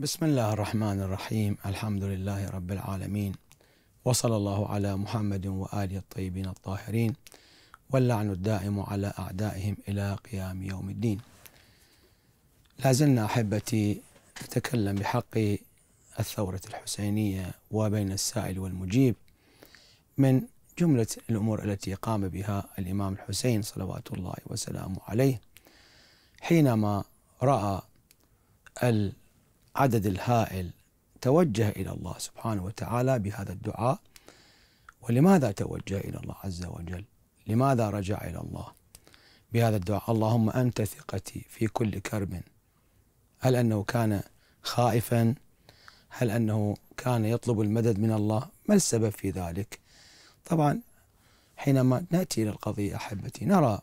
بسم الله الرحمن الرحيم الحمد لله رب العالمين وصلى الله على محمد وآله الطيبين الطاهرين واللعن الدائم على أعدائهم إلى قيام يوم الدين لازلنا أحبتي نتكلم بحق الثورة الحسينية وبين السائل والمجيب من جملة الأمور التي قام بها الإمام الحسين صلوات الله وسلامه عليه حينما رأى العدد الهائل توجه الى الله سبحانه وتعالى بهذا الدعاء ولماذا توجه الى الله عز وجل؟ لماذا رجع الى الله بهذا الدعاء؟ اللهم انت ثقتي في كل كرب هل انه كان خائفا؟ هل انه كان يطلب المدد من الله؟ ما السبب في ذلك؟ طبعا حينما ناتي الى القضيه احبتي نرى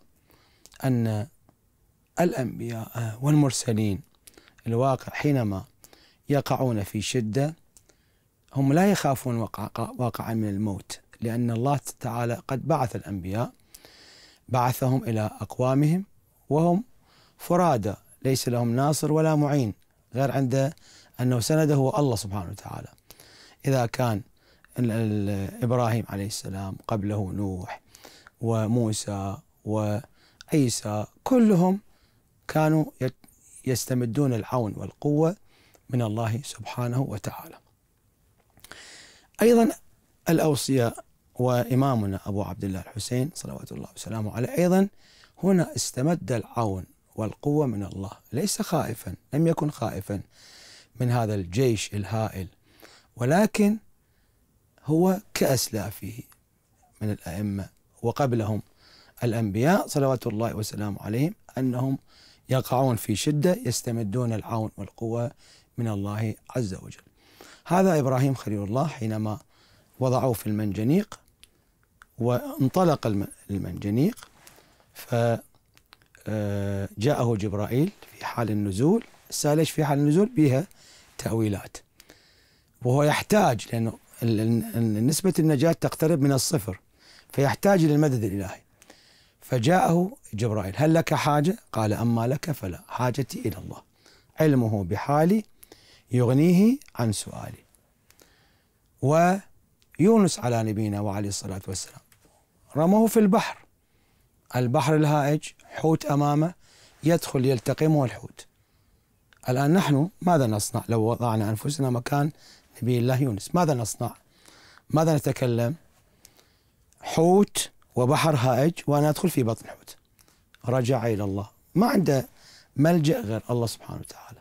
ان الانبياء والمرسلين الواقع حينما يقعون في شدة هم لا يخافون واقعا من الموت لأن الله تعالى قد بعث الأنبياء بعثهم إلى أقوامهم وهم فرادى ليس لهم ناصر ولا معين غير عند أنه سنده هو الله سبحانه وتعالى إذا كان إبراهيم عليه السلام قبله نوح وموسى وعيسى كلهم كانوا يستمدون العون والقوة من الله سبحانه وتعالى. ايضا الاوصياء وامامنا ابو عبد الله الحسين صلوات الله وسلامه عليه ايضا هنا استمد العون والقوه من الله، ليس خائفا، لم يكن خائفا من هذا الجيش الهائل ولكن هو كاسلافه من الائمه وقبلهم الأنبياء صلوات الله وسلامه عليهم أنهم يقعون في شدة يستمدون العون والقوة من الله عز وجل هذا إبراهيم خليل الله حينما وضعوه في المنجنيق وانطلق المنجنيق فجاءه آه، جبرائيل في حال النزول سالش في حال النزول بها تأويلات وهو يحتاج لأنه نسبة النجاة تقترب من الصفر فيحتاج إلى المدد الإلهي فجاءه جبرائيل هل لك حاجة؟ قال أما لك فلا حاجتي إلى الله علمه بحالي يغنيه عن سؤاله ويونس على نبينا وعليه الصلاة والسلام رموه في البحر البحر الهائج حوت أمامه يدخل يلتقمه الحوت الآن نحن ماذا نصنع لو وضعنا أنفسنا مكان نبي الله يونس ماذا نصنع ماذا نتكلم حوت وبحر هائج وأنا أدخل في بطن حوت رجع إلى الله ما عنده ملجأ غير الله سبحانه وتعالى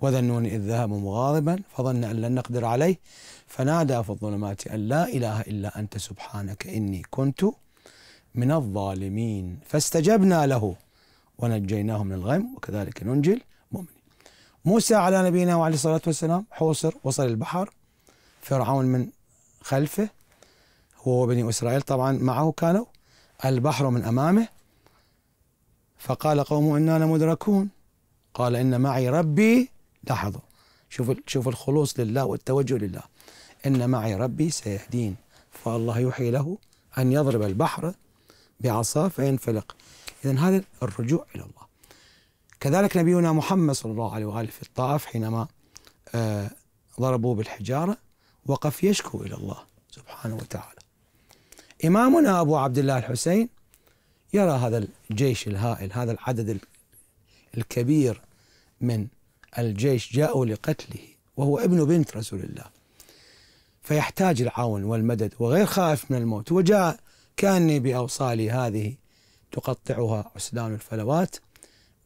وذا النون إذ ذهب مغاضبا فظن أن لن نقدر عليه فنادى في الظلمات أن لا إله إلا أنت سبحانك إني كنت من الظالمين فاستجبنا له ونجيناه من الغم وكذلك ننجي المؤمنين موسى على نبينا وعليه الصلاة والسلام حوصر وصل البحر فرعون من خلفه هو وبني إسرائيل طبعا معه كانوا البحر من أمامه فقال قوم إنا لمدركون قال إن معي ربي لاحظوا شوفوا شوفوا الخلوص لله والتوجه لله إن معي ربي سيهدين فالله يوحي له أن يضرب البحر بعصاه فينفلق إذا هذا الرجوع إلى الله كذلك نبينا محمد صلى الله عليه وآله في الطائف حينما آه ضربوه بالحجارة وقف يشكو إلى الله سبحانه وتعالى إمامنا أبو عبد الله الحسين يرى هذا الجيش الهائل هذا العدد الكبير من الجيش جاءوا لقتله وهو ابن بنت رسول الله فيحتاج العون والمدد وغير خائف من الموت وجاء كاني بأوصالي هذه تقطعها عسلان الفلوات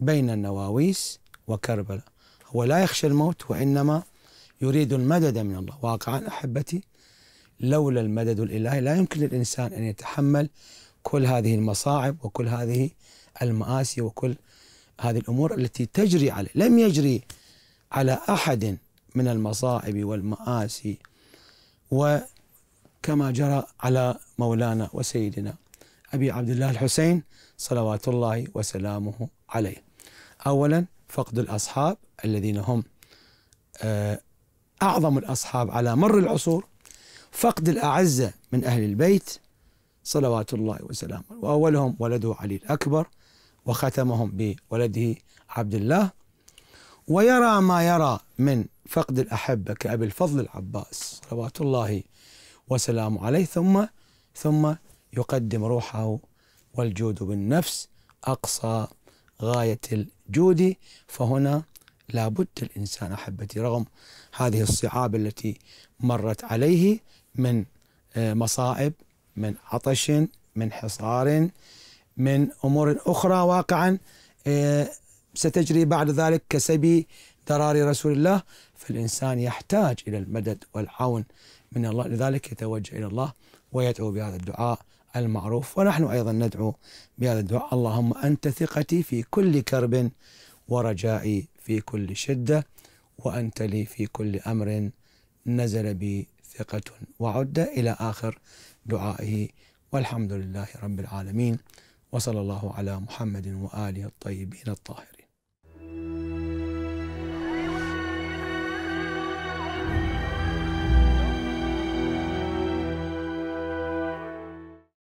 بين النواويس وكربلاء هو لا يخشى الموت وإنما يريد المدد من الله واقعا أحبتي لولا المدد الإلهي لا يمكن للإنسان أن يتحمل كل هذه المصاعب وكل هذه المآسي وكل هذه الأمور التي تجري عليه لم يجري على احد من المصائب والمآسي وكما جرى على مولانا وسيدنا ابي عبد الله الحسين صلوات الله وسلامه عليه. اولا فقد الاصحاب الذين هم آه، اعظم الاصحاب على مر العصور فقد الاعزه من اهل البيت صلوات الله وسلامه واولهم ولده علي الاكبر وختمهم بولده عبد الله ويرى ما يرى من فقد الأحبة كأبي الفضل العباس صلوات الله وسلامه عليه ثم ثم يقدم روحه والجود بالنفس أقصى غاية الجود فهنا لابد الإنسان أحبتي رغم هذه الصعاب التي مرت عليه من آه، مصائب من عطش من حصار من أمور أخرى واقعا آه، ستجري بعد ذلك كسبي ذرار رسول الله فالإنسان يحتاج إلى المدد والعون من الله لذلك يتوجه إلى الله ويدعو بهذا الدعاء المعروف ونحن أيضا ندعو بهذا الدعاء اللهم أنت ثقتي في كل كرب ورجائي في كل شدة وأنت لي في كل أمر نزل بي ثقة وعدة إلى آخر دعائه والحمد لله رب العالمين وصلى الله على محمد وآله الطيبين الطاهرين